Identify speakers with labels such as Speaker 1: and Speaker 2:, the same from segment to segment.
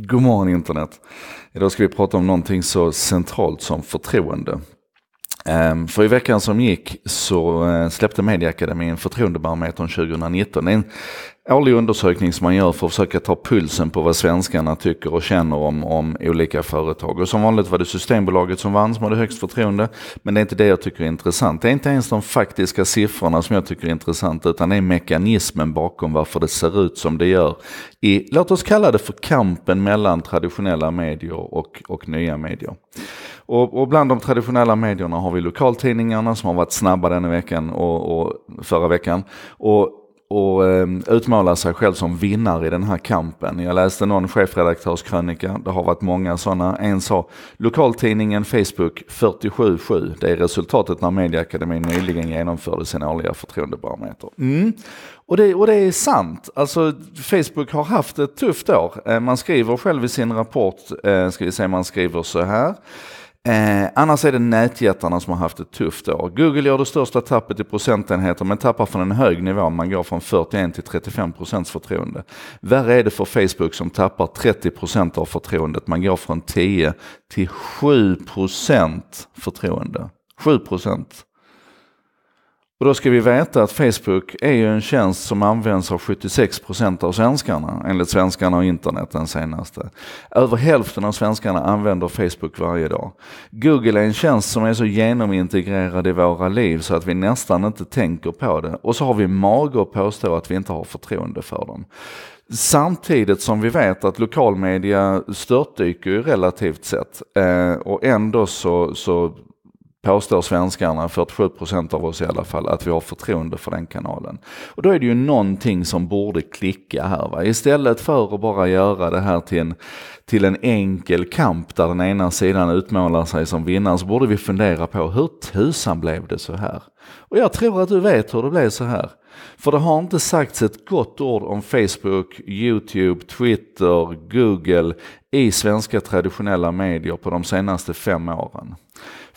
Speaker 1: God morgon internet! Idag ska vi prata om någonting så centralt som förtroende. Ehm, för i veckan som gick så eh, släppte Mediaakademin Förtroendebarometern 2019. Det är en årlig undersökning som man gör för att försöka ta pulsen på vad svenskarna tycker och känner om, om olika företag. Och som vanligt var det Systembolaget som vann, som hade högst förtroende. Men det är inte det jag tycker är intressant. Det är inte ens de faktiska siffrorna som jag tycker är intressanta, utan det är mekanismen bakom varför det ser ut som det gör i, låt oss kalla det för kampen mellan traditionella medier och, och nya medier. Och, och, bland de traditionella medierna har vi lokaltidningarna som har varit snabba denna veckan och, och förra veckan. Och och ehm, utmåla sig själv som vinnare i den här kampen. Jag läste någon chefredaktörskrönika, det har varit många sådana. En sa lokaltidningen Facebook 477, det är resultatet när Mediaakademin nyligen genomförde sin årliga förtroendebarometer. Mm. Och det, och det är sant. Alltså, Facebook har haft ett tufft år. Eh, man skriver själv i sin rapport, eh, ska vi säga, man skriver så här. Eh, annars är det nätjättarna som har haft ett tufft år. Google gör det största tappet i procentenheter men tappar från en hög nivå. Man går från 41 till 35 procents förtroende. Värre är det för Facebook som tappar 30 procent av förtroendet. Man går från 10 till 7 procent förtroende. 7 procent. Och då ska vi veta att Facebook är ju en tjänst som används av 76 av svenskarna, enligt Svenskarna och internet den senaste. Över hälften av svenskarna använder Facebook varje dag. Google är en tjänst som är så genomintegrerad i våra liv så att vi nästan inte tänker på det. Och så har vi mage att påstå att vi inte har förtroende för dem. Samtidigt som vi vet att lokalmedia störtdyker ju relativt sett eh, och ändå så, så påstår svenskarna, 47 av oss i alla fall, att vi har förtroende för den kanalen. Och då är det ju någonting som borde klicka här. Va? Istället för att bara göra det här till en, till en enkel kamp där den ena sidan utmålar sig som vinnaren så borde vi fundera på hur tusan blev det så här? Och jag tror att du vet hur det blev så här. För det har inte sagts ett gott ord om Facebook, YouTube, Twitter, Google i svenska traditionella medier på de senaste fem åren.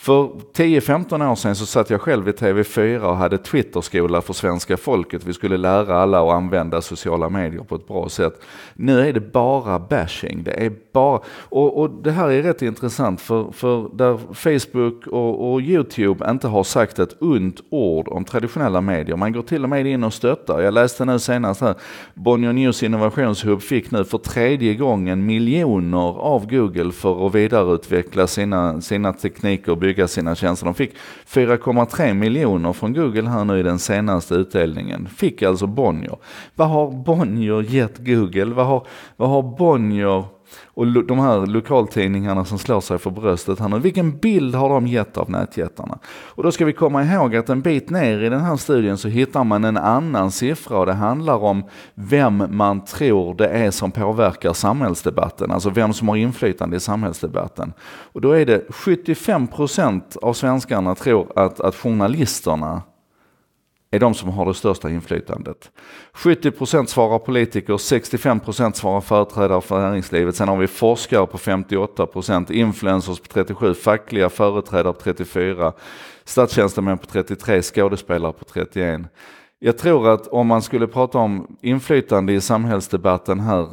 Speaker 1: För 10-15 år sedan så satt jag själv i TV4 och hade Twitterskola för svenska folket. Vi skulle lära alla att använda sociala medier på ett bra sätt. Nu är det bara bashing. Det är bara... Och, och det här är rätt intressant för, för där Facebook och, och, YouTube inte har sagt ett ont ord om traditionella medier. Man går till och med in och stöttar. Jag läste nu senast här, Bonnier News innovationshubb fick nu för tredje gången miljoner av Google för att vidareutveckla sina, sina tekniker bygga sina tjänster. De fick 4,3 miljoner från Google här nu i den senaste utdelningen. Fick alltså Bonnier. Vad har Bonnier gett Google? Vad har, vad har Bonnier och de här lokaltidningarna som slår sig för bröstet här nu, vilken bild har de gett av nätjättarna? Och då ska vi komma ihåg att en bit ner i den här studien så hittar man en annan siffra och det handlar om vem man tror det är som påverkar samhällsdebatten, alltså vem som har inflytande i samhällsdebatten. Och då är det 75% av svenskarna tror att, att journalisterna är de som har det största inflytandet. 70 svarar politiker, 65 svarar företrädare för näringslivet. Sen har vi forskare på 58 influencers på 37, fackliga företrädare på 34, statstjänstemän på 33, skådespelare på 31. Jag tror att om man skulle prata om inflytande i samhällsdebatten här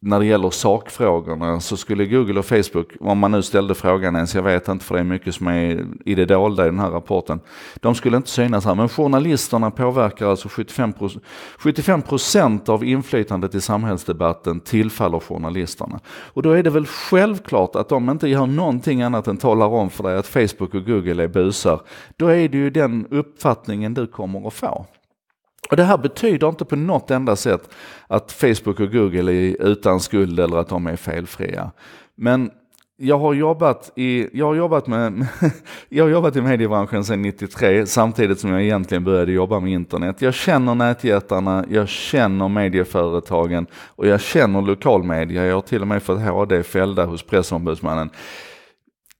Speaker 1: när det gäller sakfrågorna så skulle Google och Facebook, om man nu ställde frågan ens, jag vet inte för det är mycket som är i det dolda i den här rapporten, de skulle inte synas här. Men journalisterna påverkar alltså 75%, 75% av inflytandet i samhällsdebatten tillfaller journalisterna. Och då är det väl självklart att de inte gör någonting annat än talar om för dig att Facebook och Google är busar. Då är det ju den uppfattningen du kommer att få. Och Det här betyder inte på något enda sätt att Facebook och Google är utan skuld eller att de är felfria. Men jag har jobbat i, jag har jobbat med, jag har jobbat i mediebranschen sedan 93 samtidigt som jag egentligen började jobba med internet. Jag känner nätjättarna, jag känner medieföretagen och jag känner lokalmedia. Jag har till och med fått HD fällda hos pressombudsmannen.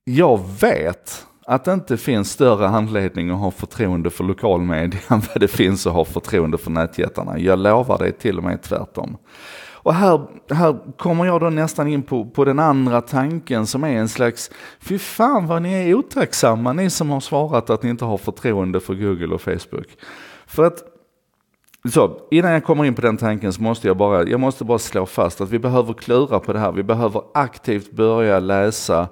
Speaker 1: Jag vet att det inte finns större anledning att ha förtroende för lokalmedia än vad det finns att ha förtroende för nätjättarna. Jag lovar dig till och med tvärtom. Och här, här kommer jag då nästan in på, på den andra tanken som är en slags, fy fan vad ni är otacksamma ni som har svarat att ni inte har förtroende för Google och Facebook. För att så, innan jag kommer in på den tanken så måste jag bara, jag måste bara slå fast att vi behöver klura på det här. Vi behöver aktivt börja läsa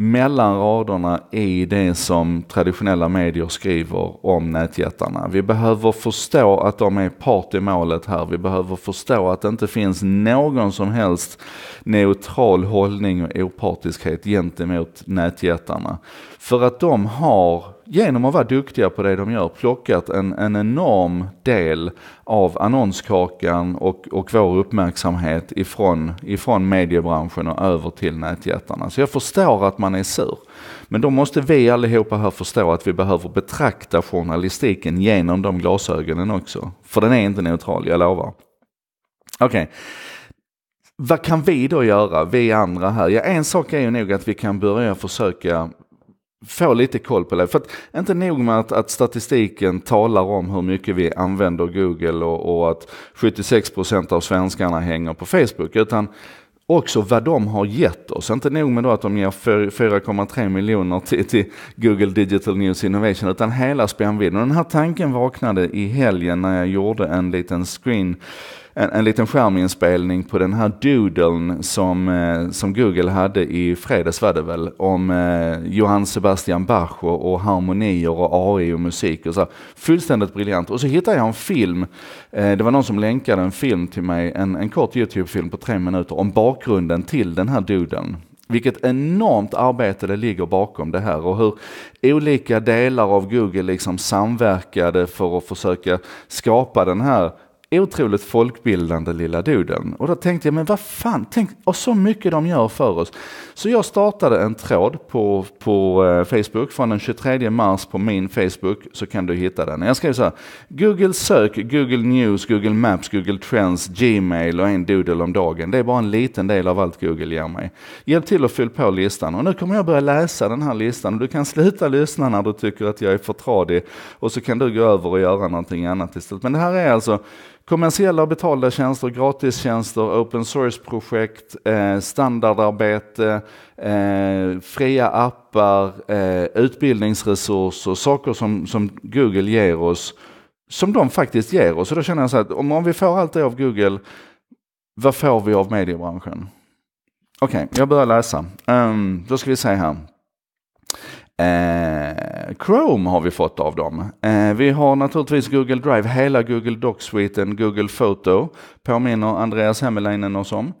Speaker 1: mellan raderna i det som traditionella medier skriver om nätjättarna. Vi behöver förstå att de är part i målet här. Vi behöver förstå att det inte finns någon som helst neutral hållning och opartiskhet gentemot nätjättarna. För att de har genom att vara duktiga på det de gör plockat en, en enorm del av annonskakan och, och vår uppmärksamhet ifrån, ifrån mediebranschen och över till nätjättarna. Så jag förstår att man är sur. Men då måste vi allihopa här förstå att vi behöver betrakta journalistiken genom de glasögonen också. För den är inte neutral, jag lovar. Okej. Okay. Vad kan vi då göra, vi andra här? Ja, en sak är ju nog att vi kan börja försöka få lite koll på det. För att inte nog med att, att statistiken talar om hur mycket vi använder Google och, och att 76% av svenskarna hänger på Facebook, utan också vad de har gett oss. Inte nog med då att de ger 4,3 miljoner till, till, Google Digital News Innovation, utan hela spännvidden. Den här tanken vaknade i helgen när jag gjorde en liten screen en, en liten skärminspelning på den här doodlen som, eh, som Google hade i fredags var det väl, om eh, Johann Sebastian Bach och, och harmonier och AI och musik och så. Fullständigt briljant. Och så hittade jag en film, eh, det var någon som länkade en film till mig, en, en kort YouTube-film på tre minuter om bakgrunden till den här doodlen. Vilket enormt arbete det ligger bakom det här och hur olika delar av Google liksom samverkade för att försöka skapa den här otroligt folkbildande lilla duden. Och då tänkte jag, men vad fan, tänk, och så mycket de gör för oss. Så jag startade en tråd på, på eh, Facebook från den 23 mars på min Facebook, så kan du hitta den. Jag skrev så här, Google sök, Google News, Google Maps, Google Trends, Gmail och en doodle om dagen. Det är bara en liten del av allt Google ger mig. Hjälp till att fylla på listan. Och nu kommer jag börja läsa den här listan du kan sluta lyssna när du tycker att jag är för tradig och så kan du gå över och göra någonting annat istället. Men det här är alltså Kommersiella och betalda tjänster, gratistjänster, open source-projekt, eh, standardarbete, eh, fria appar, eh, utbildningsresurser, saker som, som Google ger oss, som de faktiskt ger oss. Och då känner jag så att om, om vi får allt det av Google, vad får vi av mediebranschen? Okej, okay, jag börjar läsa. Um, då ska vi se här. Eh, Chrome har vi fått av dem. Eh, vi har naturligtvis Google Drive, hela Google Docs-sviten, Google Photo, påminner Andreas Hemmelainen oss om.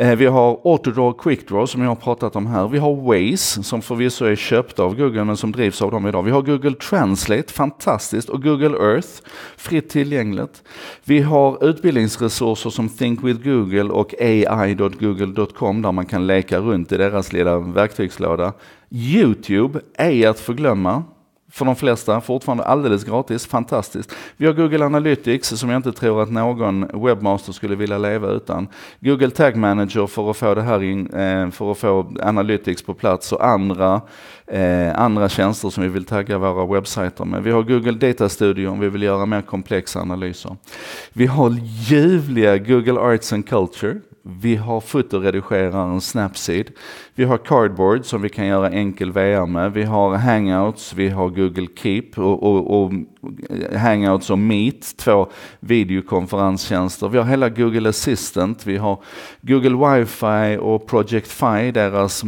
Speaker 1: Eh, vi har Autodraw och Quickdraw som jag har pratat om här. Vi har Waze som förvisso är köpt av Google men som drivs av dem idag. Vi har Google Translate, fantastiskt, och Google Earth, fritt tillgängligt. Vi har utbildningsresurser som Think with Google och AI.google.com där man kan leka runt i deras lilla verktygslåda Youtube, ej att förglömma, för de flesta, fortfarande alldeles gratis, fantastiskt. Vi har Google Analytics som jag inte tror att någon webbmaster skulle vilja leva utan. Google Tag Manager för att få det här in, eh, för att få Analytics på plats och andra, eh, andra tjänster som vi vill tagga våra webbsajter med. Vi har Google Data Studio om vi vill göra mer komplexa analyser. Vi har ljuvliga Google Arts and Culture vi har fotoredigeraren Snapseed. Vi har Cardboard som vi kan göra enkel VR med. Vi har Hangouts, vi har Google Keep och, och, och Hangouts och Meet, två videokonferenstjänster. Vi har hela Google Assistant, vi har Google Wifi och Project Fi, deras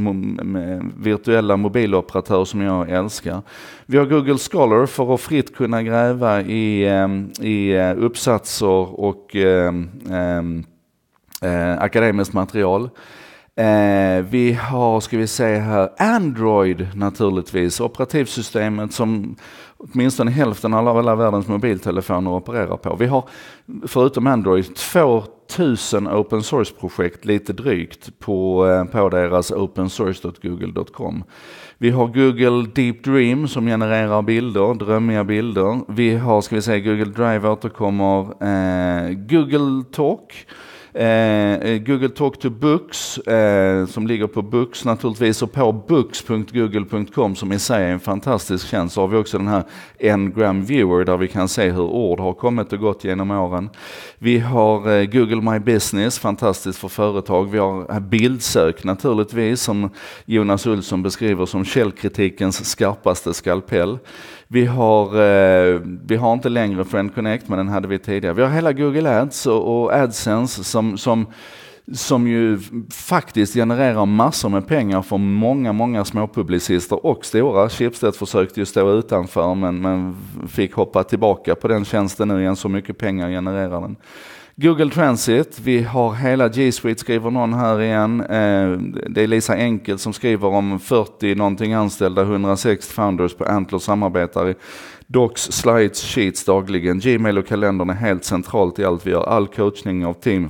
Speaker 1: virtuella mobiloperatör som jag älskar. Vi har Google Scholar för att fritt kunna gräva i, ehm, i eh, uppsatser och um, eh, akademiskt material. Eh, vi har, ska vi se här, Android naturligtvis, operativsystemet som åtminstone hälften av alla världens mobiltelefoner opererar på. Vi har, förutom Android, 2000 open source-projekt lite drygt på, eh, på deras opensource.google.com. Vi har Google Deep Dream som genererar bilder, drömmiga bilder. Vi har, ska vi säga, Google Drive återkommer, eh, Google Talk Eh, eh, Google Talk to Books, eh, som ligger på Books naturligtvis, och på books.google.com som i sig är en fantastisk tjänst, så har vi också den här Ngram Viewer där vi kan se hur ord har kommit och gått genom åren. Vi har eh, Google My Business, fantastiskt för företag. Vi har bildsök naturligtvis, som Jonas Olsson beskriver som källkritikens skarpaste skalpell. Vi har, eh, vi har inte längre Friend Connect, men den hade vi tidigare. Vi har hela Google Ads och, och AdSense som, som, som ju faktiskt genererar massor med pengar för många, många småpublicister och stora. Schibsted försökte ju stå utanför men, men fick hoppa tillbaka på den tjänsten nu igen, så mycket pengar genererar den. Google Transit, vi har hela G Suite skriver någon här igen. Eh, det är Lisa Enkel som skriver om 40 någonting anställda, 106 founders på Antler samarbetar i Docs, slides, sheets dagligen. Gmail och kalendern är helt centralt i allt vi gör. All coachning av team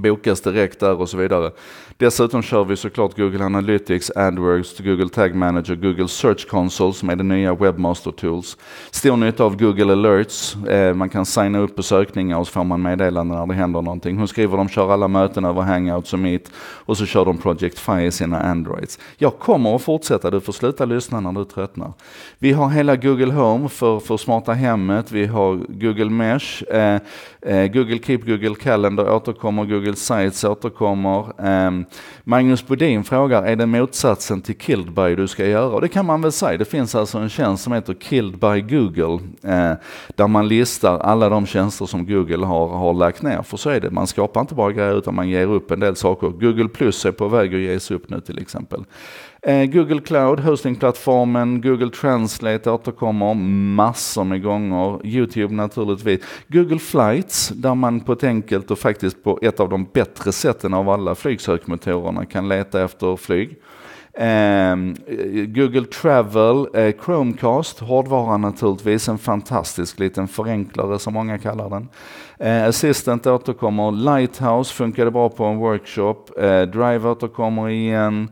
Speaker 1: bokas direkt där och så vidare. Dessutom kör vi såklart Google Analytics, AdWords, Google Tag Manager, Google Search Console som är det nya Webmaster Tools. Stor nytta av Google Alerts. Eh, man kan signa upp på sökningar och så får man meddelanden när det händer någonting. Hon skriver de kör alla möten över Hangouts och Meet och så kör de Project Fire i sina Androids. Jag kommer att fortsätta, du får sluta lyssna när du tröttnar. Vi har hela Google Home för, för smarta hemmet, vi har Google Mesh, eh, eh, Google Keep, Google Calendar återkommer, Google Google Sites återkommer. Ehm, Magnus Bodin frågar, är det motsatsen till Killed by du ska göra? Och det kan man väl säga. Det finns alltså en tjänst som heter Killed by Google, eh, där man listar alla de tjänster som Google har, har lagt ner. För så är det, man skapar inte bara grejer utan man ger upp en del saker. Google Plus är på väg att ges upp nu till exempel. Eh, Google Cloud, hostingplattformen, Google Translate återkommer massor med gånger. YouTube naturligtvis. Google Flights, där man på ett enkelt och faktiskt på ett av de bättre sätten av alla flygsökmotorerna kan leta efter flyg. Ehm, Google Travel, eh, Chromecast, hårdvara naturligtvis, en fantastisk liten förenklare som många kallar den. Eh, Assistant återkommer, Lighthouse funkade bra på en workshop, Drive återkommer igen.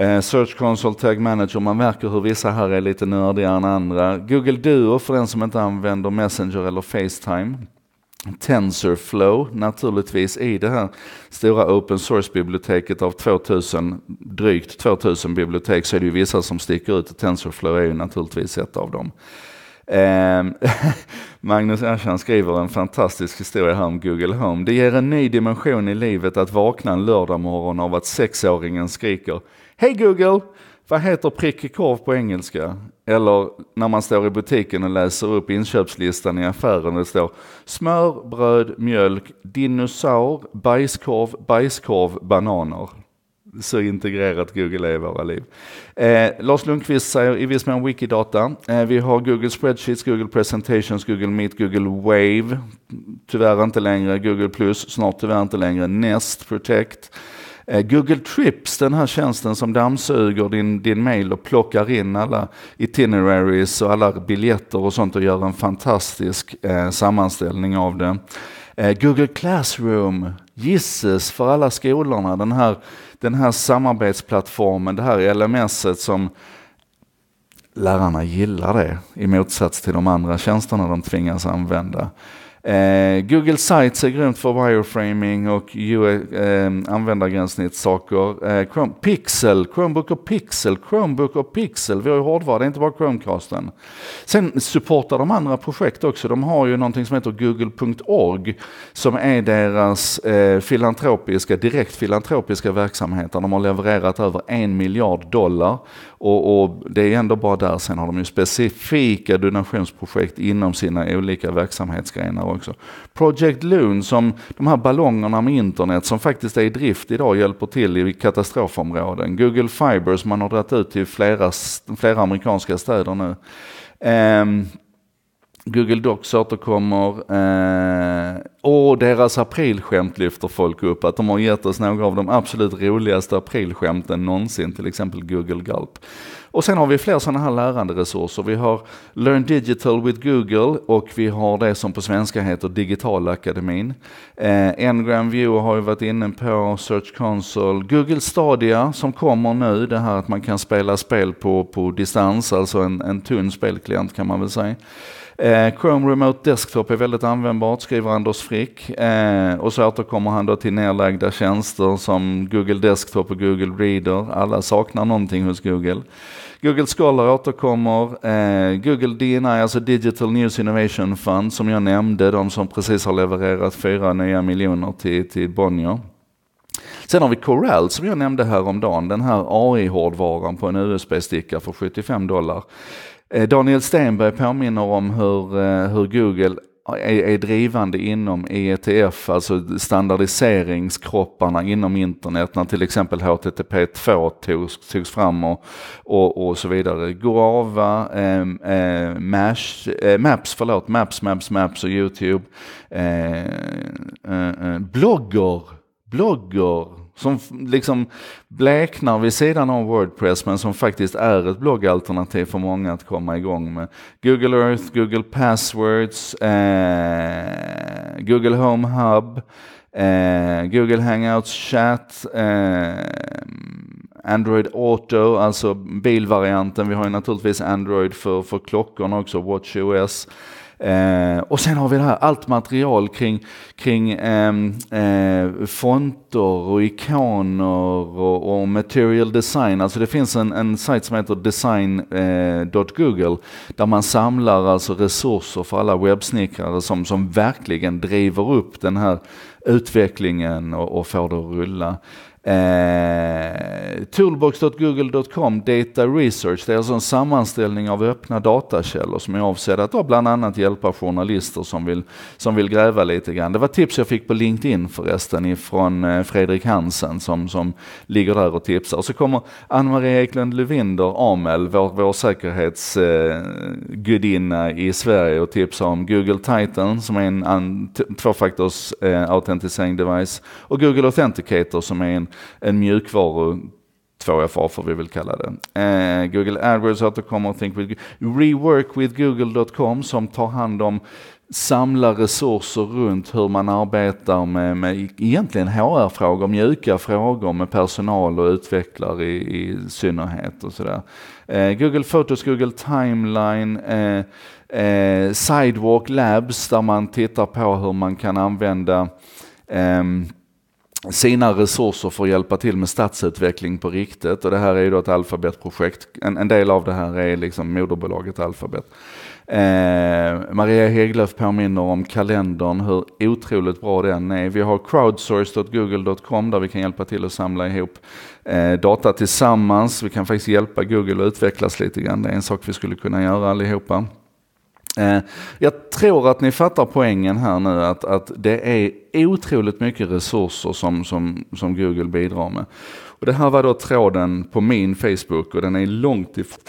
Speaker 1: Eh, Search Console Tag Manager, man märker hur vissa här är lite nördigare än andra. Google Duo för den som inte använder Messenger eller Facetime. TensorFlow naturligtvis i det här stora open source-biblioteket av 2000, drygt 2000 bibliotek så är det ju vissa som sticker ut TensorFlow är ju naturligtvis ett av dem. Ehm, Magnus Ersan skriver en fantastisk historia här om Google Home. Det ger en ny dimension i livet att vakna en lördagmorgon av att sexåringen skriker Hej Google, vad heter prickig korv på engelska? Eller när man står i butiken och läser upp inköpslistan i affären och det står smör, bröd, mjölk, dinosaur, bajskorv, bajskorv, bananer. Så integrerat Google är i våra liv. Eh, Lars Lundqvist säger i viss mån Wikidata. Eh, vi har Google Spreadsheets, Google Presentations, Google Meet, Google Wave. Tyvärr inte längre Google Plus, snart tyvärr inte längre Nest, Protect. Eh, Google Trips, den här tjänsten som dammsuger din, din mail och plockar in alla itineraries och alla biljetter och sånt och gör en fantastisk eh, sammanställning av det. Eh, Google Classroom, gisses för alla skolorna, den här, den här samarbetsplattformen, det här LMSet som lärarna gillar det i motsats till de andra tjänsterna de tvingas använda. Eh, Google Sites är grymt för wireframing och UI, eh, användargränssnittsaker. Eh, Chrome, Pixel, Chromebook och Pixel, Chromebook och Pixel. Vi har ju hårdvara, det är inte bara Chromecasten. Sen supportar de andra projekt också. De har ju någonting som heter google.org som är deras eh, filantropiska, direkt filantropiska verksamhet. De har levererat över en miljard dollar och, och, det är ändå bara där. Sen har de ju specifika donationsprojekt inom sina olika verksamhetsgrenar också. Project Loon, som de här ballongerna med internet som faktiskt är i drift idag hjälper till i katastrofområden. Google Fiber man har dragit ut till flera, flera amerikanska städer nu. Um, Google Docs återkommer. Eh, och deras aprilskämt lyfter folk upp. Att de har gett oss några av de absolut roligaste aprilskämten någonsin. Till exempel Google Gulp. Och sen har vi fler sådana här läranderesurser. Vi har Learn Digital with Google och vi har det som på svenska heter Digitalakademin. Eh, Ngram View har vi varit inne på, Search Console, Google Stadia som kommer nu. Det här att man kan spela spel på, på distans, alltså en, en tunn spelklient kan man väl säga. Eh, Chrome Remote Desktop är väldigt användbart, skriver Anders Frick. Eh, och så återkommer han då till nedlagda tjänster som Google Desktop och Google Reader. Alla saknar någonting hos Google. Google Scholar återkommer. Eh, Google DNI, alltså Digital News Innovation Fund, som jag nämnde, de som precis har levererat fyra nya miljoner till, till Bonnier. Sen har vi Corel som jag nämnde häromdagen, den här AI-hårdvaran på en USB-sticka för 75 dollar. Eh, Daniel Stenberg påminner om hur, eh, hur Google är, är drivande inom IETF, alltså standardiseringskropparna inom internet, när till exempel HTTP2 togs, togs fram och, och, och så vidare. Guava, ehm, eh, Mash, eh, Maps, förlåt, Maps, Maps, Maps och YouTube. Eh, eh blogger, blogger som liksom bleknar vid sidan av Wordpress men som faktiskt är ett bloggalternativ för många att komma igång med. Google Earth, Google Passwords, eh, Google Home Hub, eh, Google Hangouts Chat, eh, Android Auto, alltså bilvarianten. Vi har ju naturligtvis Android för, för klockorna också, WatchOS. Eh, och sen har vi det här, allt material kring, kring eh, eh, fonter och ikoner och, och, material design. Alltså det finns en, en sajt som heter design.google eh, där man samlar alltså resurser för alla webbsnickare som, som verkligen driver upp den här utvecklingen och, och får det att rulla. Eh, toolbox.google.com Data Research, det är alltså en sammanställning av öppna datakällor som är avsedda att då bland annat hjälpa journalister som vill, som vill gräva lite grann. Det var tips jag fick på LinkedIn förresten ifrån eh, Fredrik Hansen som, som ligger där och tipsar. Och så kommer Ann-Marie Eklund Lövinder, Amel, vår, vår säkerhetsgudinna eh, i Sverige och tipsar om Google Titan som är en, en tvåfaktors eh, autentisering device och Google Authenticator som är en en mjukvaru 2FA får vi väl kalla det. Eh, Google AdWords återkommer och Think with Rework with Google.com som tar hand om samlar resurser runt hur man arbetar med, med egentligen HR-frågor, mjuka frågor med personal och utvecklare i, i synnerhet och sådär. Eh, Google Photos, Google Timeline, eh, eh, Sidewalk Labs där man tittar på hur man kan använda ehm, sina resurser för att hjälpa till med stadsutveckling på riktigt. Och det här är ju då ett Alphabet-projekt. En, en, del av det här är liksom moderbolaget Alphabet. Eh, Maria Heglöf påminner om kalendern, hur otroligt bra den är. Vi har crowdsource.google.com där vi kan hjälpa till att samla ihop eh, data tillsammans. Vi kan faktiskt hjälpa Google att utvecklas lite grann. Det är en sak vi skulle kunna göra allihopa. Eh, jag tror att ni fattar poängen här nu att, att det är otroligt mycket resurser som, som, som Google bidrar med. Och det här var då tråden på min Facebook och den är långt ifrån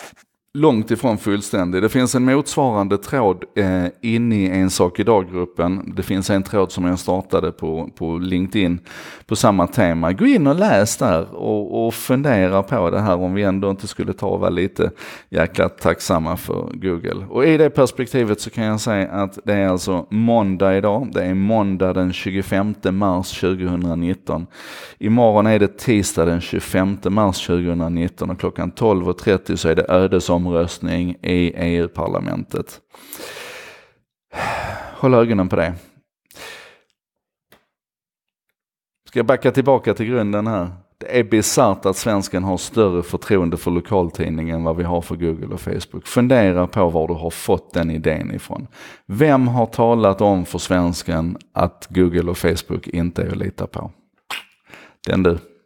Speaker 1: långt ifrån fullständig. Det finns en motsvarande tråd eh, inne i En sak idag-gruppen. Det finns en tråd som jag startade på, på LinkedIn på samma tema. Gå in och läs där och, och fundera på det här om vi ändå inte skulle ta och vara lite jäkla tacksamma för Google. Och i det perspektivet så kan jag säga att det är alltså måndag idag. Det är måndag den 25 mars 2019. Imorgon är det tisdag den 25 mars 2019 och klockan 12.30 så är det ödesområde omröstning i EU-parlamentet. Håll ögonen på det. Ska jag backa tillbaka till grunden här? Det är bisarrt att svensken har större förtroende för lokaltidningen än vad vi har för Google och Facebook. Fundera på var du har fått den idén ifrån. Vem har talat om för svensken att Google och Facebook inte är att lita på? Den du.